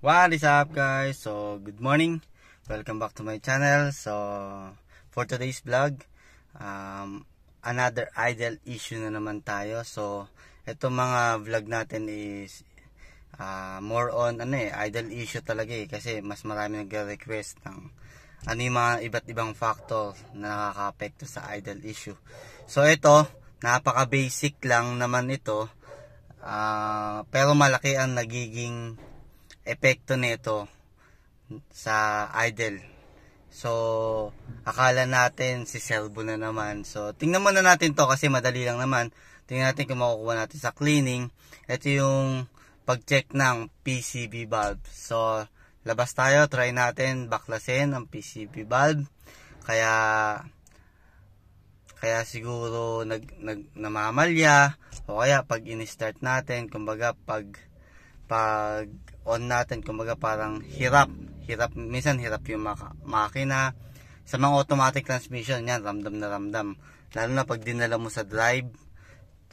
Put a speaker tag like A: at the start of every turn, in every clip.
A: What is up guys? So, good morning. Welcome back to my channel. So, for today's vlog, um, another idle issue na naman tayo. So, ito mga vlog natin is uh, more on ano eh, idle issue talaga eh. Kasi mas marami nagre-request ng ano yung mga iba't ibang factor na nakaka sa idle issue. So, ito, napaka-basic lang naman ito. Uh, pero malaki ang nagiging epekto nito sa idol. So, akala natin si Selbo na naman. So, tingnan muna natin to kasi madali lang naman. Tingnan natin kung makukuha natin sa cleaning. Ito yung pag-check ng PCB valve. So, labas tayo. Try natin baklasin ang PCB valve. Kaya, kaya siguro nag, nag namamalya o kaya pag ini-start natin kumbaga pag pag on natin kumbaga parang hirap hirap minsan hirap yung mak makina sa mga automatic transmission yan ramdam na ramdam lalo na pag dinala mo sa drive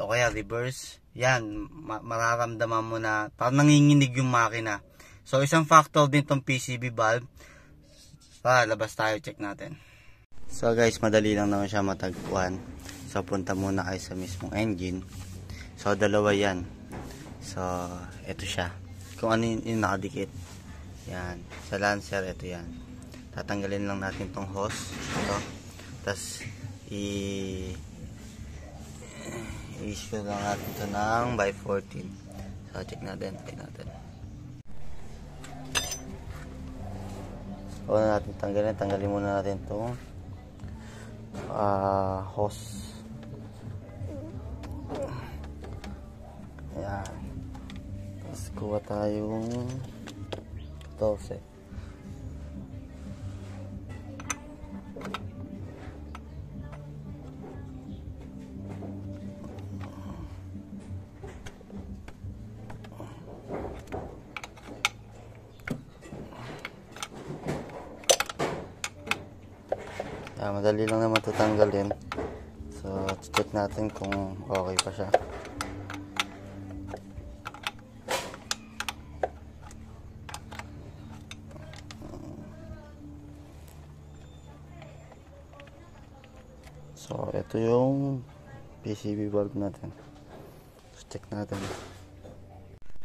A: o kaya reverse yan ma mararamdaman mo na parang nanginginig yung makina so isang factor din tong PCB valve ah, labas tayo check natin so guys madali lang naman siya matagpuan so punta muna kayo sa mismong engine so dalawa yan so ito siya kung ano yung, yung nakadikit yan sa lancer ito yan tatanggalin lang natin tong hose ito tapos i issue lang natin ito ng by 14 so check natin check natin una natin tanggalin tanggalin muna natin itong uh, ah, hose kuha tayong 12 Ah, madali lang naman tatanggalin. So, check natin kung okay pa siya. So, ito yung PCB bulb natin. So, check natin.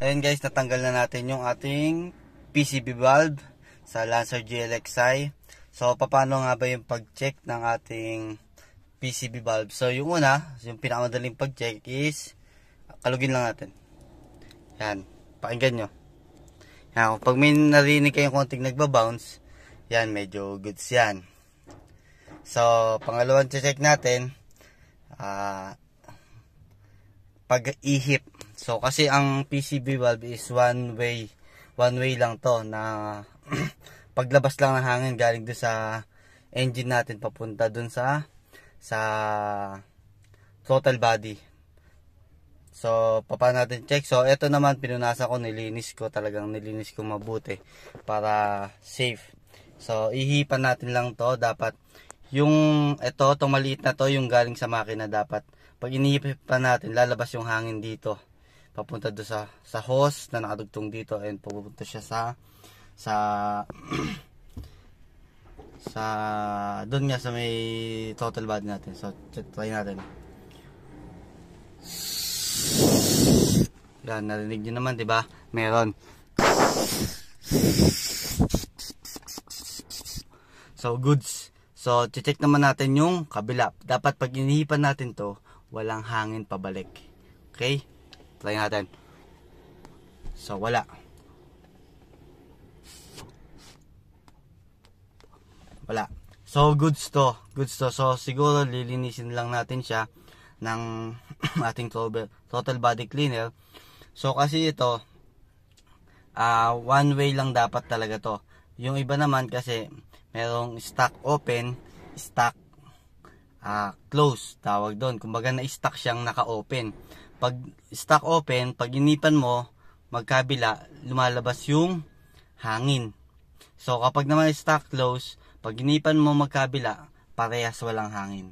A: Ayan guys, natanggal na natin yung ating PCB bulb sa Lancer GLXI. So, paano nga ba yung pag-check ng ating PCB bulb? So, yung una, yung pinakamadaling pag-check is kalugin lang natin. Yan, pakinggan nyo. Yan, pag may narinig kayong konting nagbabounce, yan, medyo goods yan. So, pangalawang check natin, ah, pag-ihip. So, kasi ang PCB valve is one way, one way lang to na paglabas lang ng hangin galing doon sa engine natin papunta doon sa sa total body So, paano natin check? So, ito naman, pinunasan ko, nilinis ko, talagang nilinis ko mabuti para safe. So, ihipan natin lang to. Dapat yung ito, itong maliit na to, yung galing sa makina dapat. Pag iniipit pa natin, lalabas yung hangin dito. Papunta do sa, sa hose na nakadugtong dito and pupunta siya sa sa sa doon nga sa may total body natin. So, try natin. Yan, narinig nyo naman, di ba? Meron. So, goods. So, check naman natin yung kabila. Dapat pag inihipan natin to, walang hangin pabalik. Okay? Try natin. So, wala. Wala. So, goods to. Goods to. So, siguro lilinisin lang natin siya ng ating total body cleaner. So, kasi ito, uh, one way lang dapat talaga to. Yung iba naman kasi, merong stock open, stock uh, close tawag doon. Kumbaga na stock siyang naka-open. Pag stock open, pag inipan mo, magkabila, lumalabas yung hangin. So kapag naman stock close, pag inipan mo magkabila, parehas walang hangin.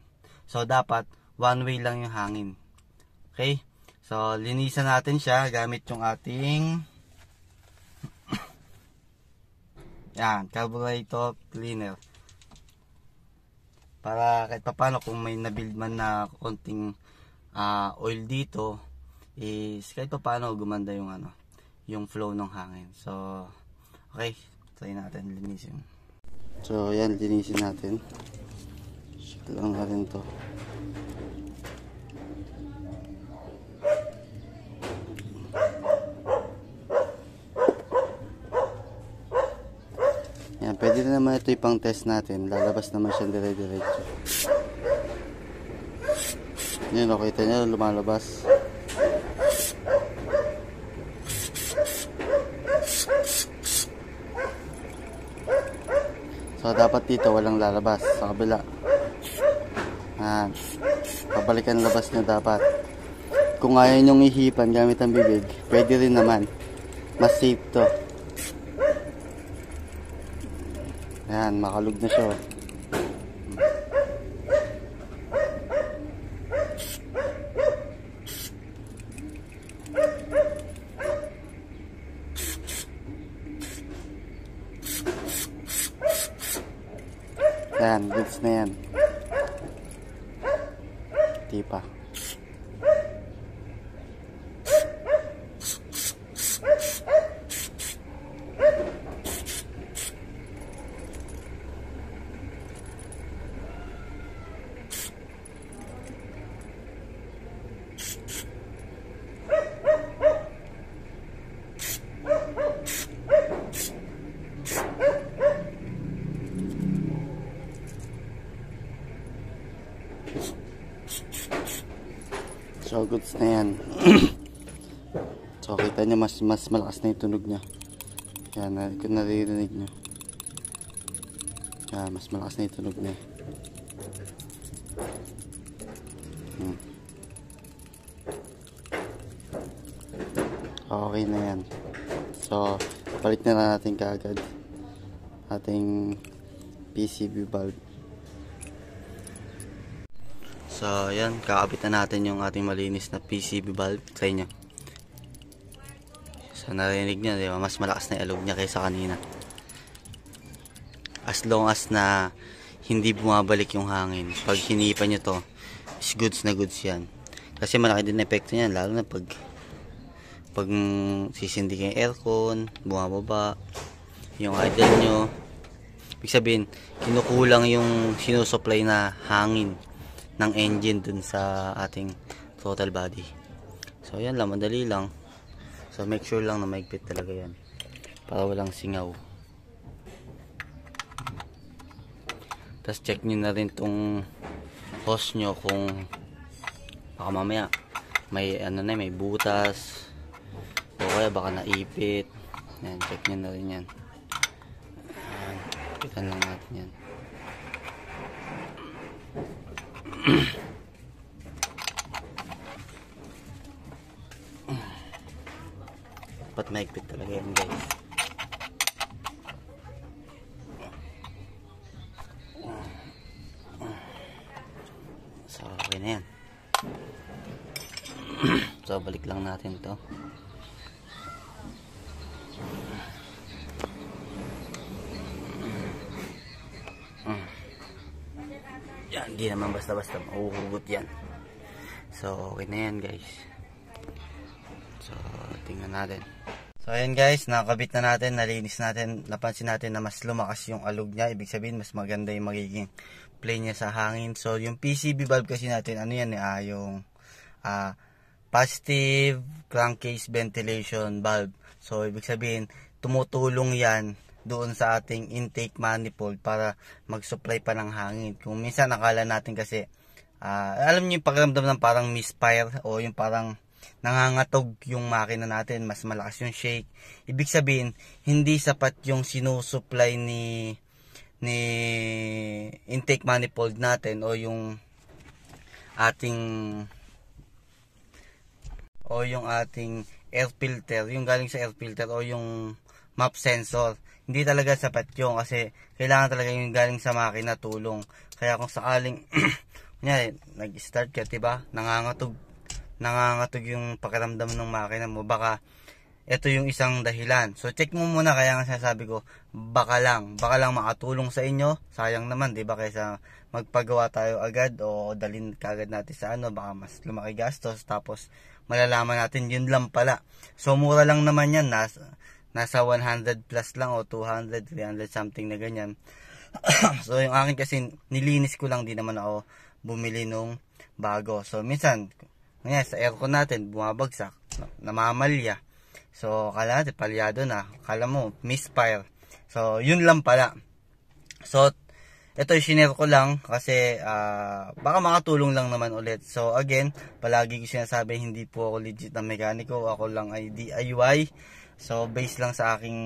A: So dapat one way lang yung hangin. Okay? So linisan natin siya gamit yung ating Yan, carburetor cleaner. Para kahit papano kung may nabuild man na konting uh, oil dito, is kahit papano gumanda yung ano, yung flow ng hangin. So, okay, try natin linisin. So, yan, linisin natin. Check lang natin to. naman ito pang test natin. Lalabas naman siya dire-diretso. Yan, nakita niya lumalabas. So, dapat dito walang lalabas sa kabila. Yan. Pabalikan labas niya dapat. Kung ayaw niyong ihipan gamit ang bibig, pwede rin naman. Mas safe to. Ayan, makalog na siya. Oh. Ayan, goods na yan. Di pa. goods na yan so kita nyo mas, mas malakas na yung tunog nya yan kung naririnig nyo yan mas malakas na yung tunog nya hmm. okay na yan so palit na lang natin kagad ating PCB bulb So, ayan, kakabitan natin yung ating malinis na PCB valve sa inyo. So, narinig nyo, di ba? Mas malakas na ilog niya kaysa kanina. As long as na hindi bumabalik yung hangin. Pag hinipan nyo to, is goods na goods yan. Kasi malaki din epekto niyan, lalo na pag pag sisindi kayo aircon, bumababa, yung idle nyo. Ibig sabihin, kinukulang yung sinusupply na hangin ng engine dun sa ating total body so yan lang madali lang so make sure lang na maigpit talaga yan para walang singaw tas check nyo na rin tong hose nyo kung baka mamaya may ano na may butas o kaya baka naipit yan check nyo na rin yan Ayan, pitan lang natin yan dapat maigpit talaga yan guys so okay na yan so balik lang natin to Hindi naman basta-basta mahuhugot yan. So, okay na yan guys. So, tingnan natin. So, ayan guys, nakakabit na natin, nalinis natin, napansin natin na mas lumakas yung alog niya. Ibig sabihin, mas maganda yung magiging play niya sa hangin. So, yung PCB valve kasi natin, ano yan, eh, ah, yung ah, positive crankcase ventilation valve. So, ibig sabihin, tumutulong yan doon sa ating intake manifold para mag-supply pa ng hangin. Kung minsan nakala natin kasi, uh, alam niyo yung pagramdam ng parang misfire o yung parang nangangatog yung makina natin, mas malakas yung shake. Ibig sabihin, hindi sapat yung sinusupply ni ni intake manifold natin o yung ating o yung ating air filter, yung galing sa air filter o yung map sensor hindi talaga sapat yung kasi kailangan talaga yung galing sa makina tulong. Kaya kung sakaling, kunyari, nag-start ka, diba? Nangangatog, nangangatog yung pakiramdam ng makina mo. Baka, ito yung isang dahilan. So, check mo muna. Kaya nga sinasabi ko, baka lang. Baka lang makatulong sa inyo. Sayang naman, di ba? Kaysa magpagawa tayo agad o dalin kagad natin sa ano. Baka mas lumaki gastos. Tapos, malalaman natin, yun lang pala. So, mura lang naman yan. Nas, nasa 100 plus lang o 200, 300 something na ganyan. so yung akin kasi nilinis ko lang din naman ako bumili nung bago. So minsan, ngayon sa aircon natin bumabagsak, namamalya. So kala natin palyado na, kala mo misfire. So yun lang pala. So ito yung share ko lang kasi uh, baka makatulong lang naman ulit. So again, palagi ko sinasabi hindi po ako legit na mekaniko, ako lang ay DIY. So, based lang sa aking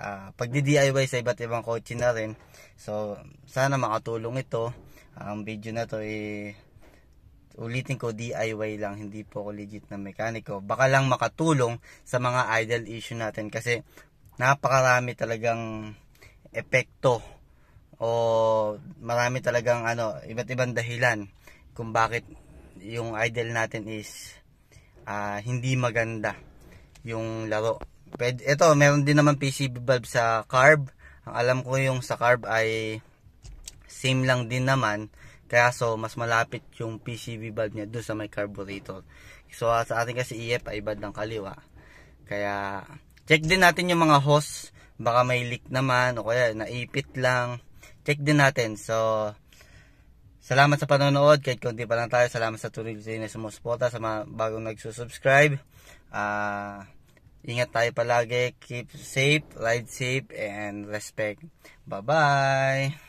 A: uh, ah, pagdi-DIY sa iba't ibang kotse na rin. So, sana makatulong ito. Ang video na to eh, ulitin ko DIY lang, hindi po ako legit na mekaniko. Baka lang makatulong sa mga idle issue natin kasi napakarami talagang epekto o marami talagang ano, iba't ibang dahilan kung bakit yung idle natin is uh, hindi maganda yung laro. Pwede, ito, meron din naman PCB valve sa carb. Ang alam ko yung sa carb ay same lang din naman. Kaya so, mas malapit yung PCB valve niya doon sa may carburetor. So, ah, sa ating kasi EF ay bad ng kaliwa. Kaya, check din natin yung mga hose. Baka may leak naman o kaya naipit lang. Check din natin. So, salamat sa panonood. Kahit konti pa lang tayo. Salamat sa tuloy na sumusuporta sa mga bagong nagsusubscribe. Ah... Uh, Ingat tayo palagi. Keep safe, ride safe, and respect. Bye-bye!